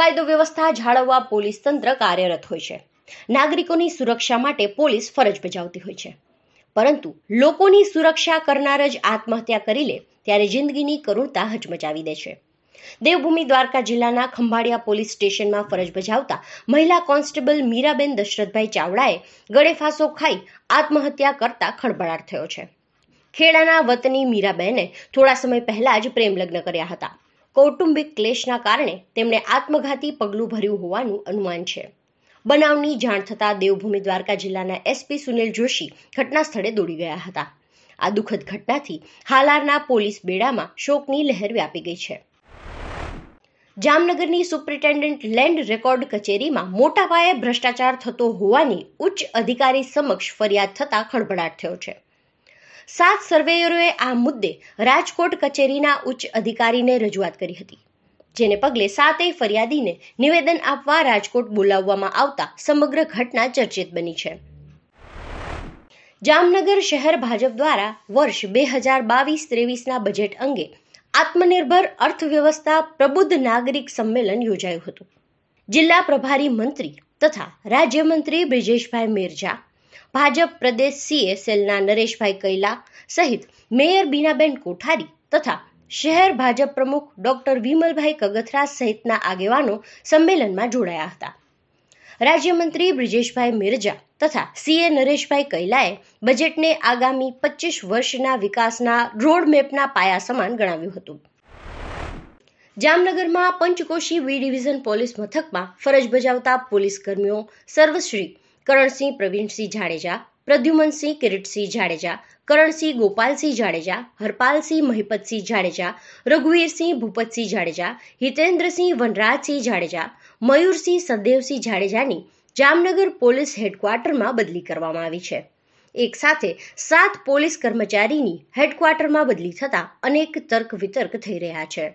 કાયદો વ્યવસ્થા જાળવવા પોલીસ તંત્ર કાર્યરત હોય છે નાગરિકોની સુરક્ષા માટે પોલીસ ફરજ બજાવતી હોય છે પરંતુ લોકોની સુરક્ષા કરનાર જ આત્મહત્યા કરી લે ત્યારે જિંદગીની કરુણતા હચમચાવી દે છે દેવભૂમિ દ્વારકા જિલ્લાના ખંભાળિયા પોલીસ સ્ટેશનમાં ફરજ બજાવતા મહિલા કોન્સ્ટેબલ મીરાબેન દશરથભાઈ ચાવડાએ ગળેફાંસો ખાઈ આત્મહત્યા કરતા ખળભળાટ થયો છે ખેડાના વતની મીરાબેને થોડા સમય પહેલા જ પ્રેમ લગ્ન કર્યા હતા કૌટુંબિક ક્લેશના કારણે તેમણે આત્મઘાતી પગલું ભર્યું હોવાનું અનુમાન છે બનાવની જાણ થતાં દેવભૂમિ દ્વારકા જિલ્લાના એસપી સુનિલ જોશી ઘટના સ્થળે દોડી ગયા હતા આ દુઃખદ ઘટનાથી હાલારના પોલીસ બેડામાં શોકની લહેર વ્યાપી ગઈ છે જામનગરની સુપ્રિન્ટેન્ડન્ટ લેન્ડ રેકોર્ડ કચેરીમાં મોટા પાયે ભ્રષ્ટાચાર થતો હોવાની ઉચ્ચ અધિકારી સમક્ષ ફરિયાદ થતાં ખળભળાટ થયો છે સાત સર્વેયરોએ આ મુદ્દે રાજકોટ કચેરીના ઉચ્ચ અધિકારીને રજૂઆત કરી હતી જેને પગલે સાતેય ફરિયાદીને નિવેદન આપવા રાજકોટ બોલાવવામાં આવતા સમગ્ર ઘટના ચર્ચિત બની છે જામનગર શહેર ભાજપ દ્વારા વર્ષ બે હજાર બાવીસ ત્રેવીસના બજેટ અંગે આત્મનિર્ભર અર્થવ્યવસ્થા પ્રબુદ્ધ નાગરિક સંમેલન યોજાયું હતું જિલ્લા પ્રભારી મંત્રી તથા રાજ્યમંત્રી બ્રિજેશભાઈ મેરજા ભાજપ પ્રદેશ સીએસએલના નરેશભાઈ કૈલા સહિત મેયર બીનાબેન કોઠારી તથા શહેર ભાજપ પ્રમુખ ડોક્ટર વિમલભાઈ કગથરા સહિતના આગેવાનો સંમેલનમાં જોડાયા હતા રાજ્યમંત્રી બ્રિજેશભાઈ મિરજા તથા સીએ નરેશભાઈ કૈલાએ બજેટને આગામી પચીસ વર્ષના વિકાસના રોડમેપના પાયા સમાન ગણાવ્યું હતું જામનગરમાં પંચકોશી બી ડિવિઝન પોલીસ મથકમાં ફરજ બજાવતા પોલીસ કર્મીઓ સર્વશ્રી કરણસિંહ પ્રવીણસિંહ જાડેજા પ્રદ્યુમનસિંહ કિરીટસિંહ જાડેજા કરણસિંહ ગોપાલસિંહ જાડેજા હરપાલસિંહ મહિપતસિંહ જાડેજા રઘુવીરસિંહ ભૂપતસિંહ જાડેજા હિતેન્દ્રસિંહ વનરાજસિંહ જાડેજા મયુરસિંહ સદેવસિંહ જાડેજાની જામનગર પોલીસ હેડક્વાર્ટરમાં બદલી કરવામાં આવી છે એક સાથે સાત પોલીસ કર્મચારીની હેડક્વાર્ટરમાં બદલી થતા અનેક તર્ક વિતર્ક થઈ રહ્યા છે